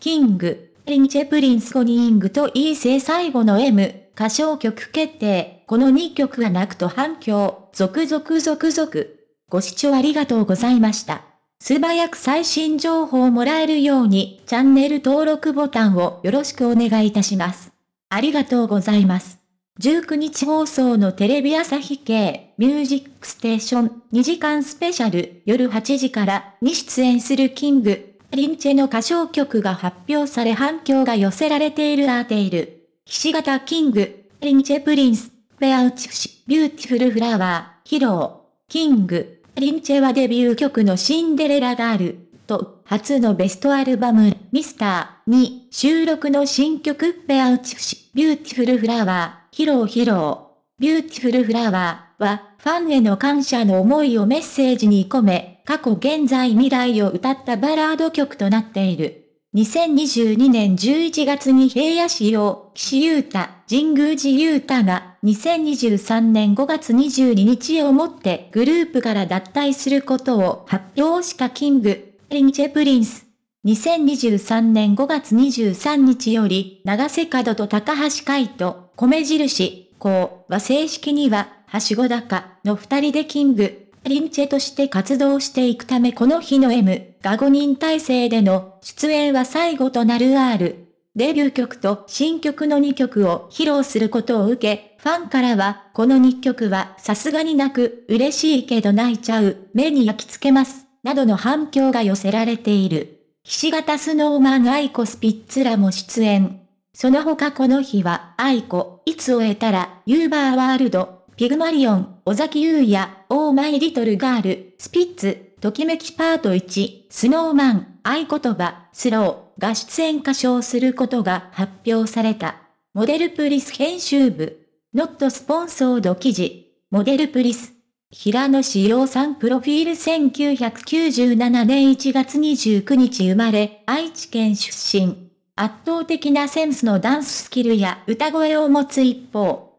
キング、リンチェプリンスコニングと E 生最後の M、歌唱曲決定、この2曲は泣くと反響、続々続々。ご視聴ありがとうございました。素早く最新情報をもらえるように、チャンネル登録ボタンをよろしくお願いいたします。ありがとうございます。19日放送のテレビ朝日系ミュージックステーション2時間スペシャル夜8時からに出演するキングリンチェの歌唱曲が発表され反響が寄せられているアーテイル。岸形キング、リンチェプリンス、ウェアウチフシ、ビューティフルフラワー、披露。キング、リンチェはデビュー曲のシンデレラガールと、初のベストアルバム、ミスターに収録の新曲、ウェアウチフシ、ビューティフルフラワー、披露披露。ビューティフルフラワーは、ファンへの感謝の思いをメッセージに込め、過去現在未来を歌ったバラード曲となっている。2022年11月に平野市を岸優太、神宮寺優太が2023年5月22日をもってグループから脱退することを発表したキング、リンチェプリンス。2023年5月23日より、長瀬角と高橋海人、米印、こうは正式には、はしご高の二人でキング、リンチェとして活動していくためこの日の M が5人体制での出演は最後となる R。デビュー曲と新曲の2曲を披露することを受け、ファンからは、この2曲はさすがになく、嬉しいけど泣いちゃう、目に焼き付けます、などの反響が寄せられている。菱形スノーマンアイコスピッツらも出演。その他この日は、アイコ、いつ終えたら、ユーバーワールド、ピグマリオン、尾崎優也、オーマイリトルガール、スピッツ、ときめきパート1、スノーマン、合言葉、スローが出演歌唱することが発表された。モデルプリス編集部、ノットスポンソード記事、モデルプリス。平野志陽さんプロフィール1997年1月29日生まれ、愛知県出身。圧倒的なセンスのダンススキルや歌声を持つ一方、